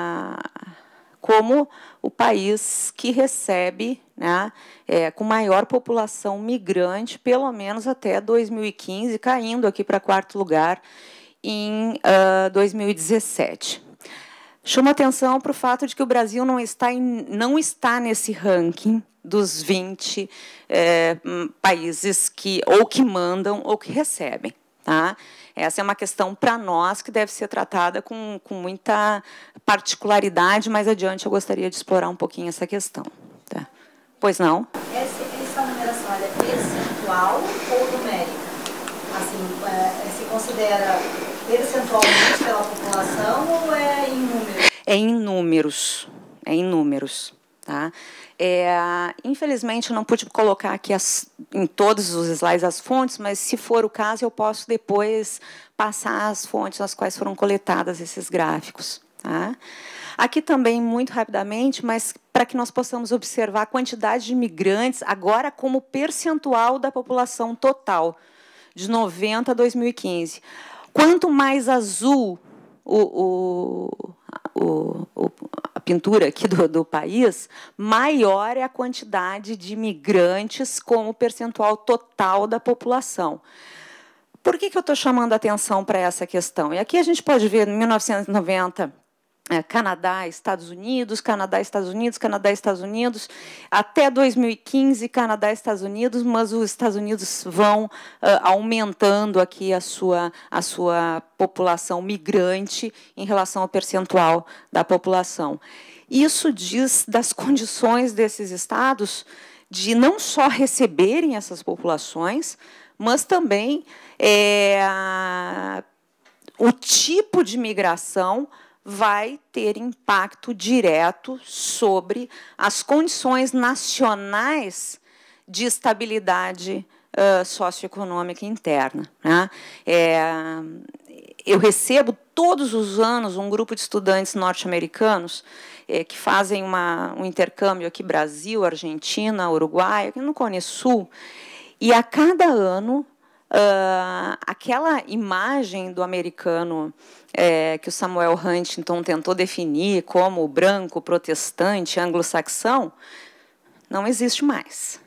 como o país que recebe né, é, com maior população migrante, pelo menos até 2015, caindo aqui para quarto lugar em uh, ah, 2017. Chama atenção para o fato de que o Brasil não está, em, não está nesse ranking dos 20 é, eh, países que ou que mandam ou que recebem. Tá? Essa é uma questão para nós que deve ser tratada com, com muita particularidade. Mais adiante eu gostaria de explorar um pouquinho essa questão. Tá? Pois não? Essa, essa numeração é percentual ou numérica? Assim, é, se considera percentualmente pela população ou é em número? é em números, é em números. Tá? É, infelizmente, não pude colocar aqui as, em todos os slides as fontes, mas, se for o caso, eu posso depois passar as fontes nas quais foram coletadas esses gráficos. Tá? Aqui também, muito rapidamente, mas para que nós possamos observar a quantidade de imigrantes, agora como percentual da população total, de 90 a 2015. Quanto mais azul o, o o, o, a pintura aqui do, do país, maior é a quantidade de imigrantes como percentual total da população. Por que, que eu estou chamando a atenção para essa questão? E aqui a gente pode ver, em 1990, é, Canadá, Estados Unidos, Canadá, Estados Unidos, Canadá, Estados Unidos, até 2015, Canadá, Estados Unidos, mas os Estados Unidos vão uh, aumentando aqui a sua, a sua população migrante em relação ao percentual da população. Isso diz das condições desses estados de não só receberem essas populações, mas também é, o tipo de migração vai ter impacto direto sobre as condições nacionais de estabilidade uh, socioeconômica interna. Né? É, eu recebo todos os anos um grupo de estudantes norte-americanos é, que fazem uma, um intercâmbio aqui Brasil, Argentina, Uruguai, aqui no Cone Sul, e a cada ano Uh, aquela imagem do americano é, que o Samuel Huntington tentou definir como branco, protestante, anglo-saxão, não existe mais.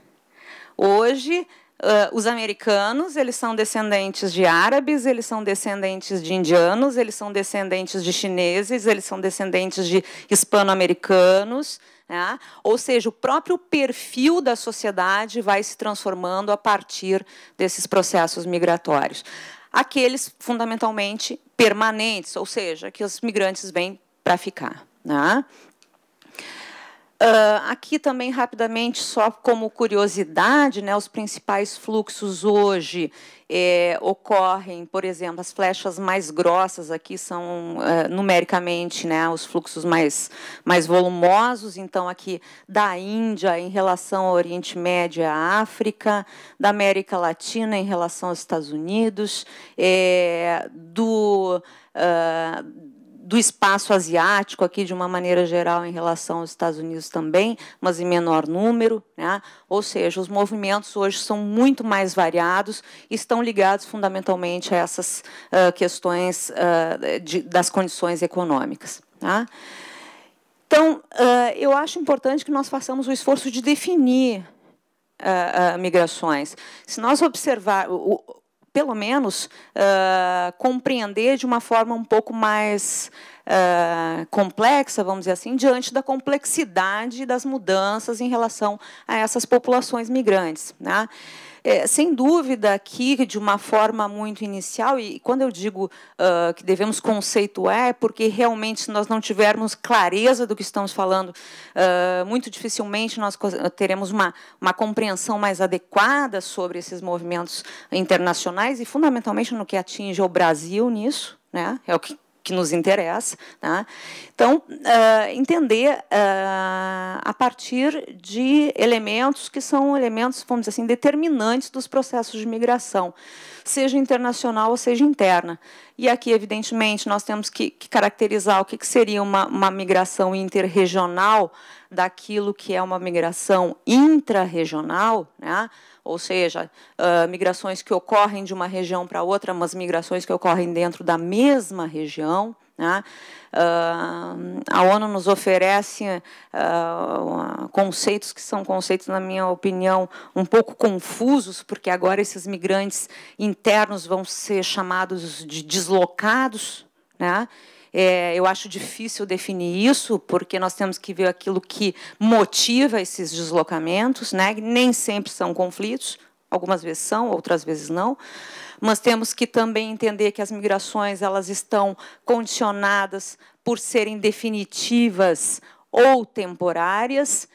Hoje, Uh, os americanos, eles são descendentes de árabes, eles são descendentes de indianos, eles são descendentes de chineses, eles são descendentes de hispano-americanos, né? Ou seja, o próprio perfil da sociedade vai se transformando a partir desses processos migratórios. Aqueles fundamentalmente permanentes, ou seja, que os migrantes vêm para ficar. Né? Uh, aqui também, rapidamente, só como curiosidade, né, os principais fluxos hoje é, ocorrem, por exemplo, as flechas mais grossas aqui são uh, numericamente né, os fluxos mais, mais volumosos, então aqui da Índia em relação ao Oriente Médio e é à África, da América Latina em relação aos Estados Unidos, é, do... Uh, do espaço asiático aqui de uma maneira geral em relação aos Estados Unidos também, mas em menor número, né? Ou seja, os movimentos hoje são muito mais variados, e estão ligados fundamentalmente a essas uh, questões uh, de, das condições econômicas, tá? Então, uh, eu acho importante que nós façamos o esforço de definir migrações. Se nós observar pelo menos, uh, compreender de uma forma um pouco mais uh, complexa, vamos dizer assim, diante da complexidade das mudanças em relação a essas populações migrantes. Né? é, sem dúvida que de uma forma muito inicial, e quando eu digo uh, que devemos conceituar, é porque realmente se nós não tivermos clareza do que estamos falando, uh, muito dificilmente nós teremos uma, uma compreensão mais adequada sobre esses movimentos internacionais e fundamentalmente no que atinge o Brasil nisso, né? é o que que nos interessa. Né? Então, uh, entender uh, a partir de elementos que são elementos, vamos dizer assim, determinantes dos processos de migração, seja internacional ou seja interna. E aqui, evidentemente, nós temos que, que caracterizar o que, que seria uma, uma, migração interregional daquilo que é uma migração intrarregional, né? ou seja, uh, migrações que ocorrem de uma região para outra, mas migrações que ocorrem dentro da mesma região. Né? Uh, a ONU nos oferece uh, conceitos que são conceitos, na minha opinião, um pouco confusos, porque agora esses migrantes internos vão ser chamados de deslocados. Né? É, eu acho difícil definir isso, porque nós temos que ver aquilo que motiva esses deslocamentos, né? nem sempre são conflitos algumas vezes são, outras vezes não. Mas temos que também entender que as migrações elas estão condicionadas por serem definitivas ou temporárias.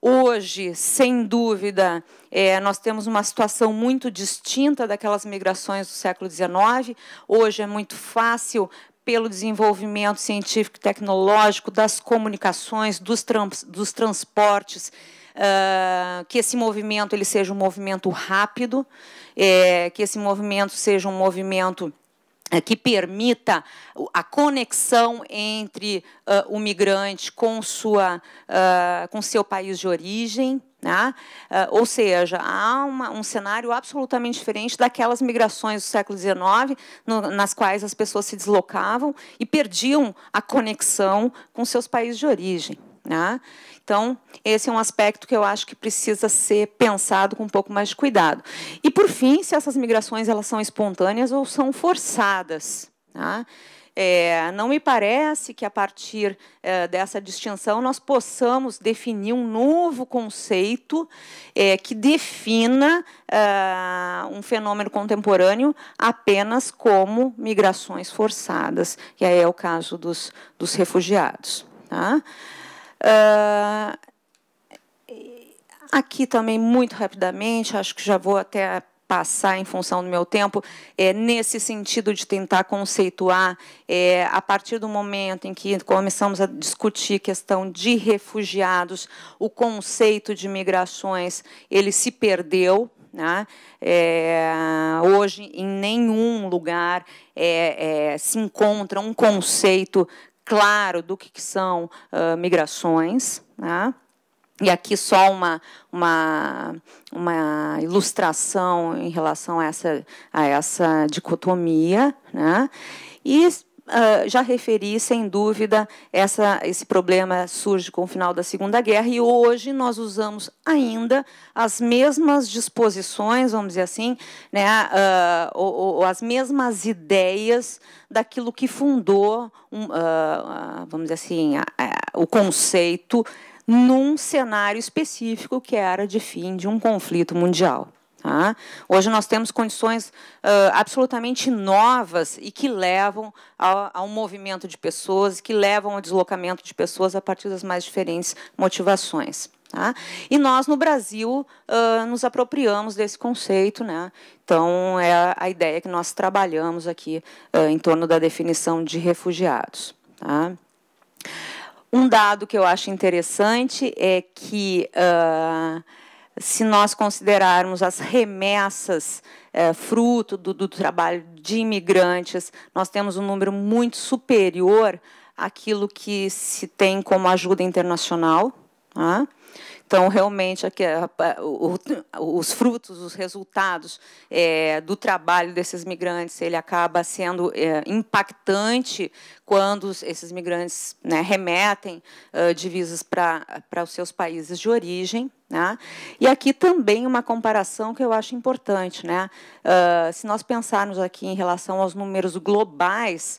Hoje, sem dúvida, é, nós temos uma situação muito distinta daquelas migrações do século XIX. Hoje é muito fácil pelo desenvolvimento científico e tecnológico, das comunicações, dos, trans, dos transportes, ah, que esse movimento ele seja um movimento rápido, é, que esse movimento seja um movimento é, que permita a conexão entre uh, o migrante com sua uh, com seu país de origem, né? uh, ou seja, há uma, um cenário absolutamente diferente daquelas migrações do século XIX, no, nas quais as pessoas se deslocavam e perdiam a conexão com seus países de origem. Né? Então, esse é um aspecto que eu acho que precisa ser pensado com um pouco mais de cuidado. E, por fim, se essas migrações elas são espontâneas ou são forçadas. Né? É, não me parece que a partir é, dessa distinção nós possamos definir um novo conceito é, que defina é, um fenômeno contemporâneo apenas como migrações forçadas, que aí é o caso dos, dos refugiados. Tá? Uh, aqui também, muito rapidamente, acho que já vou até passar em função do meu tempo, é, nesse sentido de tentar conceituar, é, a partir do momento em que começamos a discutir questão de refugiados, o conceito de migrações ele se perdeu. Né? É, hoje, em nenhum lugar é, é se encontra um conceito claro do que, que são uh, migrações. Né? E aqui só uma, uma, uma ilustração em relação a essa, a essa dicotomia. Né? E ah, já referi, sem dúvida, essa, esse problema surge com o final da Segunda Guerra e hoje nós usamos ainda as mesmas disposições, vamos dizer assim, né, uh, ou, ou, as mesmas ideias daquilo que fundou, um, uh, vamos dizer assim, a, a, o conceito num cenário específico que era de fim de um conflito mundial. Tá? Hoje nós temos condições uh, absolutamente novas e que levam ao, movimento de pessoas, que levam ao deslocamento de pessoas a partir das mais diferentes motivações. Tá? E nós, no Brasil, uh, nos apropriamos desse conceito. Né? Então, é a ideia que nós trabalhamos aqui uh, em torno da definição de refugiados. Tá? Um dado que eu acho interessante é que se nós considerarmos as remessas é, fruto do, do, trabalho de imigrantes, nós temos um número muito superior àquilo que se tem como ajuda internacional. Tá? Então, realmente, aqui, os frutos, os resultados é, do trabalho desses migrantes, ele acaba sendo é, impactante quando esses migrantes né, remetem divisas para os seus países de origem. Né? E aqui também uma comparação que eu acho importante. Né? Uh, se nós pensarmos aqui em relação aos números globais,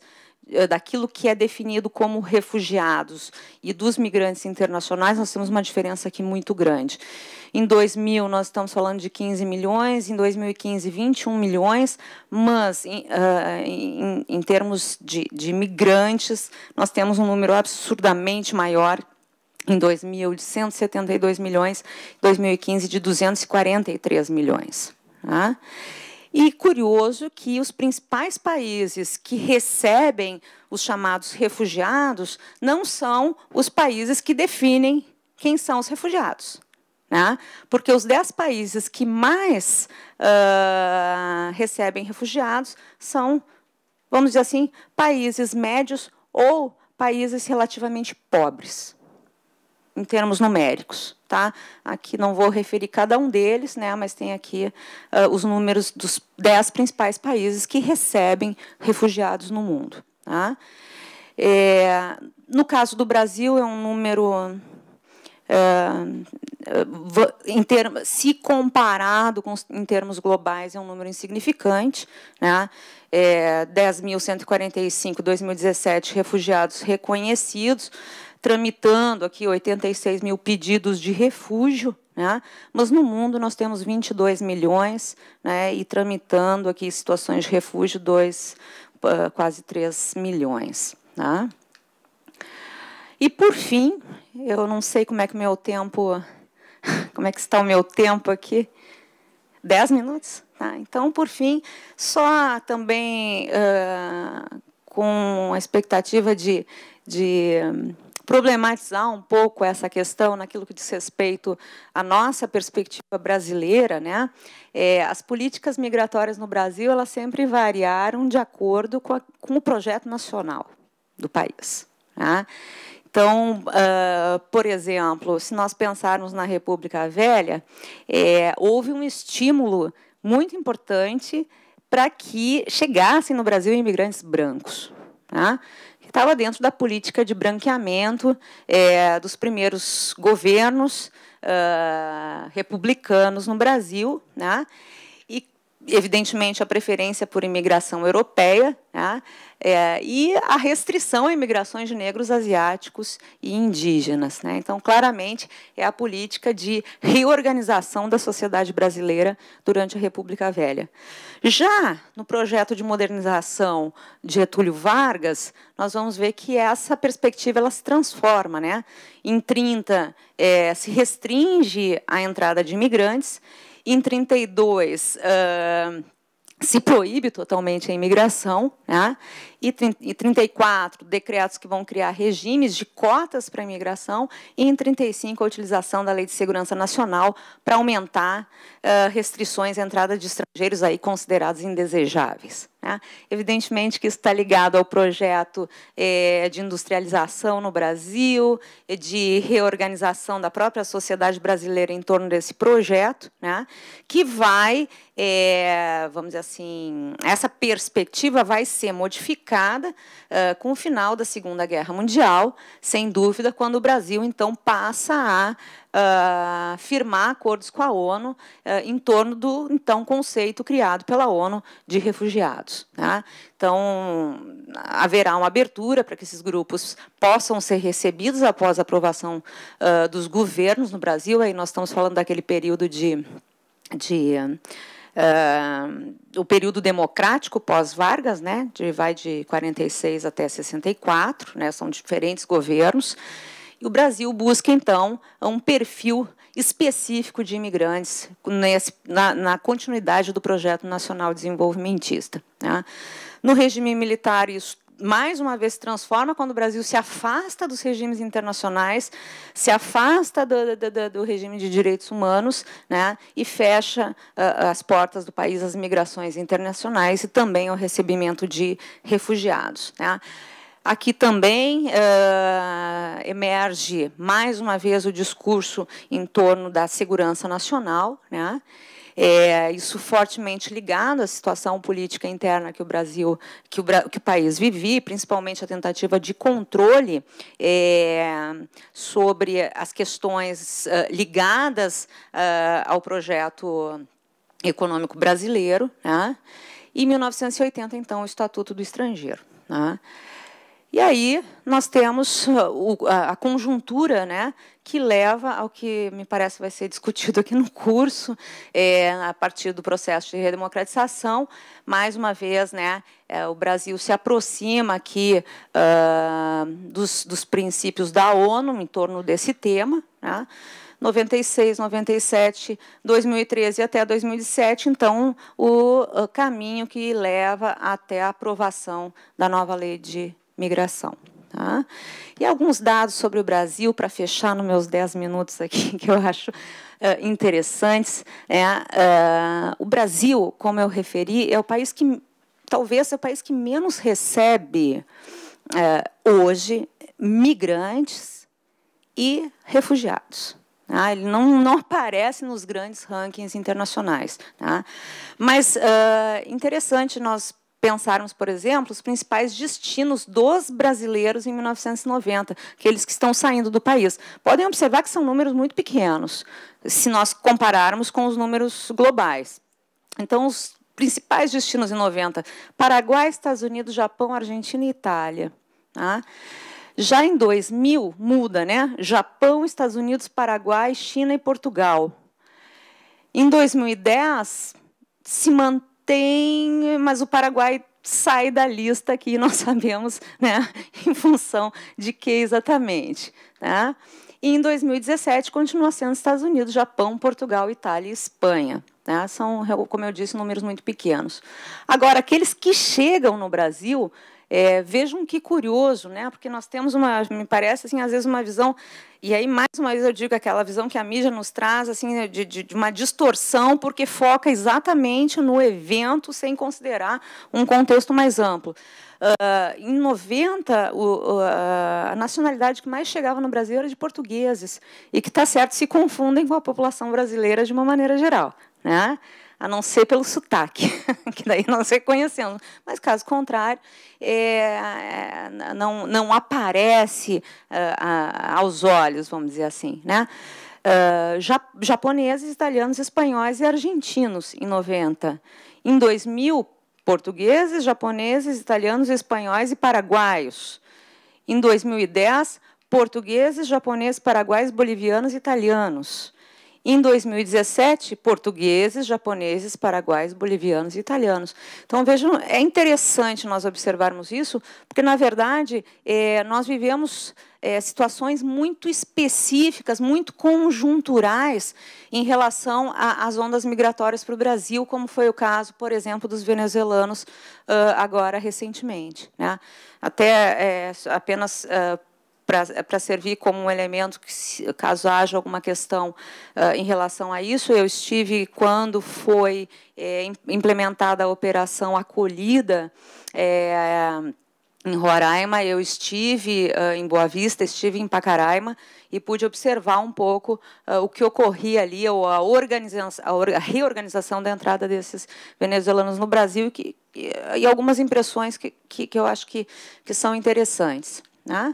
eh, daquilo que é definido como refugiados e dos migrantes internacionais, nós temos uma diferença aqui muito grande. Em 2000, nós estamos falando de 15 milhões, em 2015, 21 milhões, mas em, uh, em, em termos de, de migrantes, nós temos um número absurdamente maior, em 2000 de 172 milhões, em 2015 de 243 milhões. Tá? E curioso que os principais países que recebem os chamados refugiados não são os países que definem quem são os refugiados. Né? Porque os dez países que mais uh, recebem refugiados são, vamos dizer assim, países médios ou países relativamente pobres em termos numéricos. Tá? Aqui não vou referir cada um deles, né, mas tem aqui uh, os números dos dez principais países que recebem refugiados no mundo. Tá? É, no caso do Brasil, é um número. É, em termos, se comparado com, em termos globais, é um número insignificante. Né? É, 10.145, 2017, refugiados reconhecidos tramitando aqui 86 mil pedidos de refúgio, né? mas no mundo nós temos 22 milhões né? e tramitando aqui situações de refúgio dois ah, quase 3 milhões. Né? E por fim, eu não sei como é que meu tempo, como é que está o meu tempo aqui. 10 minutos? Tá? Então, por fim, só também uh, com a expectativa de, de problematizar um pouco essa questão naquilo que diz respeito à nossa perspectiva brasileira, né? É, as políticas migratórias no Brasil elas sempre variaram de acordo com, a, com o projeto nacional do país. Né? Então, uh, por exemplo, se nós pensarmos na República Velha, é, houve um estímulo muito importante para que chegassem no Brasil imigrantes brancos. Né? estava dentro da política de branqueamento é, dos primeiros governos uh, republicanos no Brasil, né? evidentemente, a preferência por imigração europeia né? é, e a restrição a imigrações de negros asiáticos e indígenas. Né? Então, claramente, é a política de reorganização da sociedade brasileira durante a República Velha. Já no projeto de modernização de Getúlio Vargas, nós vamos ver que essa perspectiva ela se transforma. Né? Em 30, é, se restringe a entrada de imigrantes em 32, uh, se proíbe totalmente a imigração, né? e 34, decretos que vão criar regimes de cotas para a imigração, e em 35, a utilização da Lei de Segurança Nacional para aumentar uh, restrições à entrada de estrangeiros aí considerados indesejáveis. Né? Evidentemente que isso está ligado ao projeto eh, de industrialização no Brasil, de reorganização da própria sociedade brasileira em torno desse projeto, né? que vai, eh, vamos dizer assim, essa perspectiva vai ser modificada marcada uh, com o final da Segunda Guerra Mundial, sem dúvida, quando o Brasil então passa a Uh, firmar acordos com a ONU uh, em torno do então conceito criado pela ONU de refugiados. Né? Então haverá uma abertura para que esses grupos possam ser recebidos após a aprovação uh, dos governos no Brasil. Aí nós estamos falando daquele período de de uh, o período democrático pós-Vargas, né, de, vai de 46 até 64, né, são diferentes governos, e o Brasil busca, então, um perfil específico de imigrantes nesse, na, na, continuidade do Projeto Nacional Desenvolvimentista. Né. No regime militar, isso mais uma vez se transforma quando o Brasil se afasta dos regimes internacionais, se afasta do, do, do regime de direitos humanos né, e fecha uh, as portas do país às migrações internacionais e também ao recebimento de refugiados. Né. Aqui também uh, emerge mais uma vez o discurso em torno da segurança nacional, né? É, isso fortemente ligado à situação política interna que o Brasil, que o, que o país vivia, principalmente a tentativa de controle é, sobre as questões uh, ligadas uh, ao projeto econômico brasileiro, né? e 1980 então o Estatuto do Estrangeiro. Né? E aí nós temos a conjuntura né, que leva ao que me parece vai ser discutido aqui no curso, é, a partir do processo de redemocratização. Mais uma vez, né, é, o Brasil se aproxima aqui uh, dos, dos, princípios da ONU em torno desse tema. Né? 96, 97, 2013 até 2007, então, o caminho que leva até a aprovação da nova lei de migração. Tá? E alguns dados sobre o Brasil, para fechar nos meus 10 minutos aqui, que eu acho eh, interessantes. É, eh, o Brasil, como eu referi, é o país que, talvez, é o país que menos recebe eh, hoje migrantes e refugiados. Ah, ele não, não aparece nos grandes rankings internacionais. Tá? Mas uh, interessante nós pensarmos, por exemplo, os principais destinos dos brasileiros em 1990, aqueles que estão saindo do país. Podem observar que são números muito pequenos, se nós compararmos com os números globais. Então, os principais destinos em 90, Paraguai, Estados Unidos, Japão, Argentina e Itália. Tá? Já em 2000, muda, né? Japão, Estados Unidos, Paraguai, China e Portugal. Em 2010, se mantém tem, mas o Paraguai sai da lista que não sabemos né, em função de que exatamente. Né? E em 2017 continua sendo Estados Unidos, Japão, Portugal, Itália e Espanha. Né? São, como eu disse, números muito pequenos. Agora, aqueles que chegam no Brasil é, vejam que curioso, né? Porque nós temos uma, me parece assim, às vezes uma visão e aí mais uma vez eu digo aquela visão que a mídia nos traz assim de, de, de uma distorção porque foca exatamente no evento sem considerar um contexto mais amplo. Uh, em 90, o, a nacionalidade que mais chegava no Brasil era de portugueses, e que, está certo, se confundem com a população brasileira de uma maneira geral. Né? a não ser pelo sotaque, que daí nós reconhecemos. Mas, caso contrário, é, é não, não aparece é, aos olhos, vamos dizer assim. Né? Uh, japoneses, italianos, espanhóis e argentinos em 90. Em 2000, portugueses, japoneses, italianos, espanhóis e paraguaios. Em 2010, portugueses, japoneses, paraguaios, bolivianos e italianos. Em 2017, portugueses, japoneses, paraguaios, bolivianos e italianos. Então, vejam, é interessante nós observarmos isso, porque, na verdade, é, nós vivemos é, situações muito específicas, muito conjunturais em relação às ondas migratórias para o Brasil, como foi o caso, por exemplo, dos venezuelanos uh, agora recentemente. Né? Até é, apenas. Uh, para servir como um elemento que, se, caso haja alguma questão uh, em relação a isso. Eu estive, quando foi é, implementada a operação acolhida, é, em Roraima, eu estive uh, em Boa Vista, estive em Pacaraima e pude observar um pouco uh, o que ocorria ali, ou a, a, reorganização da entrada desses venezuelanos no Brasil e, e algumas impressões que, que, que, eu acho que, que são interessantes. Né?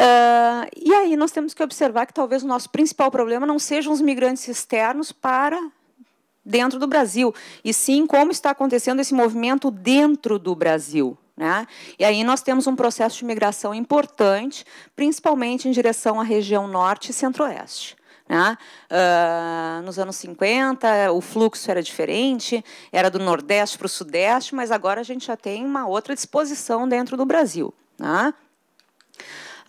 Uh, e aí nós temos que observar que talvez o nosso principal problema não sejam os migrantes externos para dentro do Brasil, e sim como está acontecendo esse movimento dentro do Brasil. Né? E aí nós temos um processo de migração importante, principalmente em direção à região norte e centro-oeste. Né? Uh, nos anos 50, o fluxo era diferente, era do Nordeste para o Sudeste, mas agora a gente já tem uma outra disposição dentro do Brasil. Né?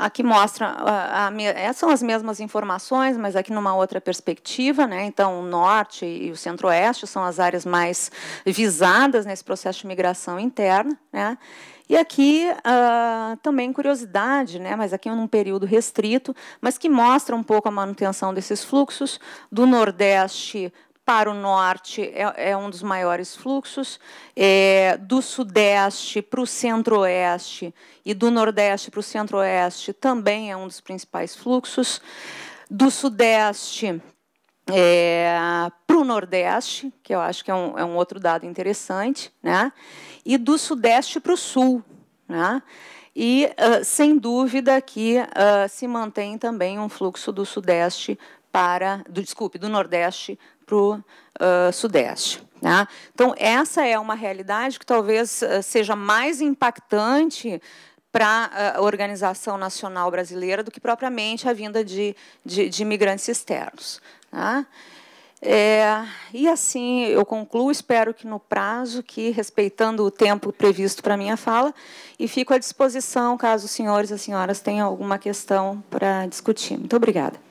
Aqui mostra, a, a, é, são as mesmas informações, mas aqui numa outra perspectiva. Né? Então, o norte e o centro-oeste são as áreas mais visadas nesse processo de migração interna. Né? E aqui uh, também curiosidade, né? mas aqui é num período restrito, mas que mostra um pouco a manutenção desses fluxos do Nordeste para o norte é, é, um dos maiores fluxos, é, do sudeste para o centro-oeste e do nordeste para o centro-oeste também é um dos principais fluxos, do sudeste é, para o nordeste, que eu acho que é um, é um outro dado interessante, né? e do sudeste para o sul. Né? E, ah, sem dúvida, que ah, se mantém também um fluxo do Sudeste para, do, desculpe, do Nordeste para o uh, Sudeste. Né? Então, essa é uma realidade que talvez seja mais impactante para a organização nacional brasileira do que propriamente a vinda de, de, de imigrantes externos. Né? É, e assim eu concluo, espero que no prazo, que respeitando o tempo previsto para minha fala, e fico à disposição caso os senhores e as senhoras tenham alguma questão para discutir. Muito obrigada.